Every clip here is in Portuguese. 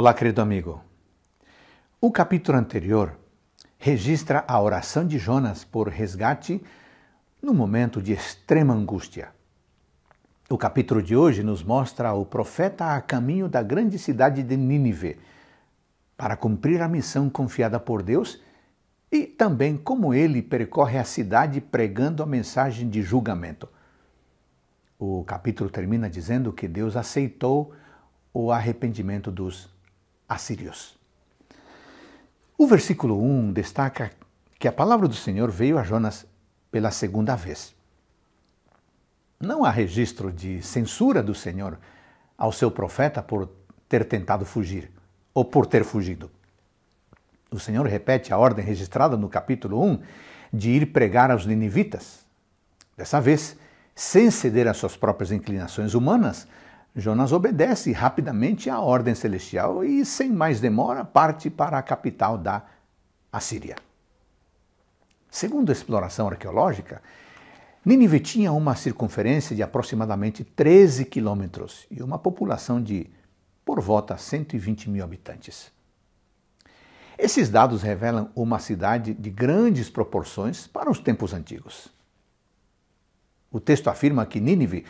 Olá, querido amigo. O capítulo anterior registra a oração de Jonas por resgate no momento de extrema angústia. O capítulo de hoje nos mostra o profeta a caminho da grande cidade de Nínive para cumprir a missão confiada por Deus e também como ele percorre a cidade pregando a mensagem de julgamento. O capítulo termina dizendo que Deus aceitou o arrependimento dos assírios. O versículo 1 destaca que a palavra do Senhor veio a Jonas pela segunda vez. Não há registro de censura do Senhor ao seu profeta por ter tentado fugir ou por ter fugido. O Senhor repete a ordem registrada no capítulo 1 de ir pregar aos ninivitas. Dessa vez, sem ceder às suas próprias inclinações humanas, Jonas obedece rapidamente à ordem celestial e, sem mais demora, parte para a capital da Assíria. Segundo a exploração arqueológica, Nínive tinha uma circunferência de aproximadamente 13 quilômetros e uma população de por volta 120 mil habitantes. Esses dados revelam uma cidade de grandes proporções para os tempos antigos. O texto afirma que Nínive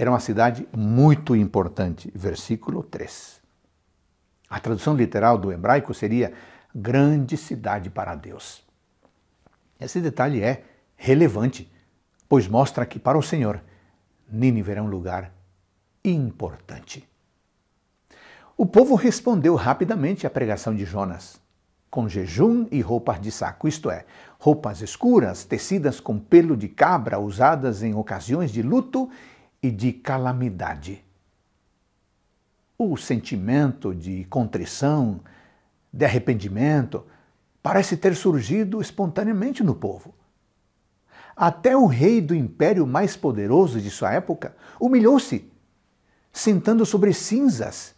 era uma cidade muito importante. Versículo 3. A tradução literal do hebraico seria grande cidade para Deus. Esse detalhe é relevante, pois mostra que para o Senhor, Nínive era um lugar importante. O povo respondeu rapidamente à pregação de Jonas, com jejum e roupas de saco, isto é, roupas escuras tecidas com pelo de cabra usadas em ocasiões de luto e de calamidade. O sentimento de contrição, de arrependimento, parece ter surgido espontaneamente no povo. Até o rei do império mais poderoso de sua época humilhou-se, sentando sobre cinzas,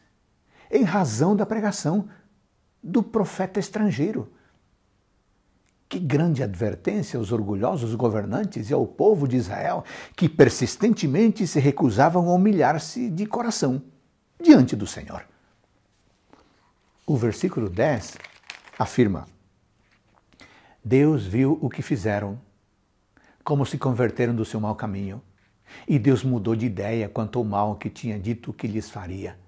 em razão da pregação do profeta estrangeiro que grande advertência aos orgulhosos governantes e ao povo de Israel, que persistentemente se recusavam a humilhar-se de coração diante do Senhor. O versículo 10 afirma: Deus viu o que fizeram, como se converteram do seu mau caminho, e Deus mudou de ideia quanto ao mal que tinha dito que lhes faria,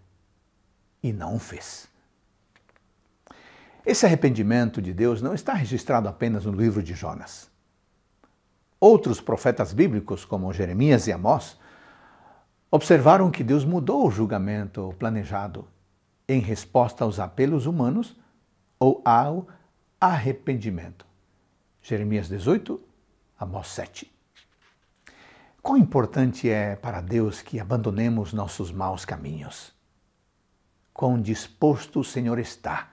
e não o fez. Esse arrependimento de Deus não está registrado apenas no livro de Jonas. Outros profetas bíblicos, como Jeremias e Amós, observaram que Deus mudou o julgamento planejado em resposta aos apelos humanos ou ao arrependimento. Jeremias 18, Amós 7. Quão importante é para Deus que abandonemos nossos maus caminhos? Quão disposto o Senhor está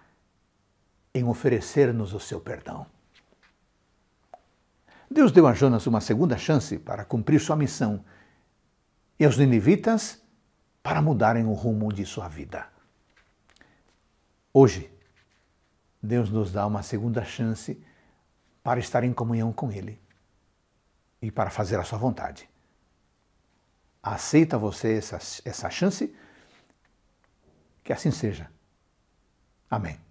em oferecer-nos o seu perdão. Deus deu a Jonas uma segunda chance para cumprir sua missão e aos ninivitas para mudarem o rumo de sua vida. Hoje, Deus nos dá uma segunda chance para estar em comunhão com Ele e para fazer a sua vontade. Aceita você essa, essa chance? Que assim seja. Amém.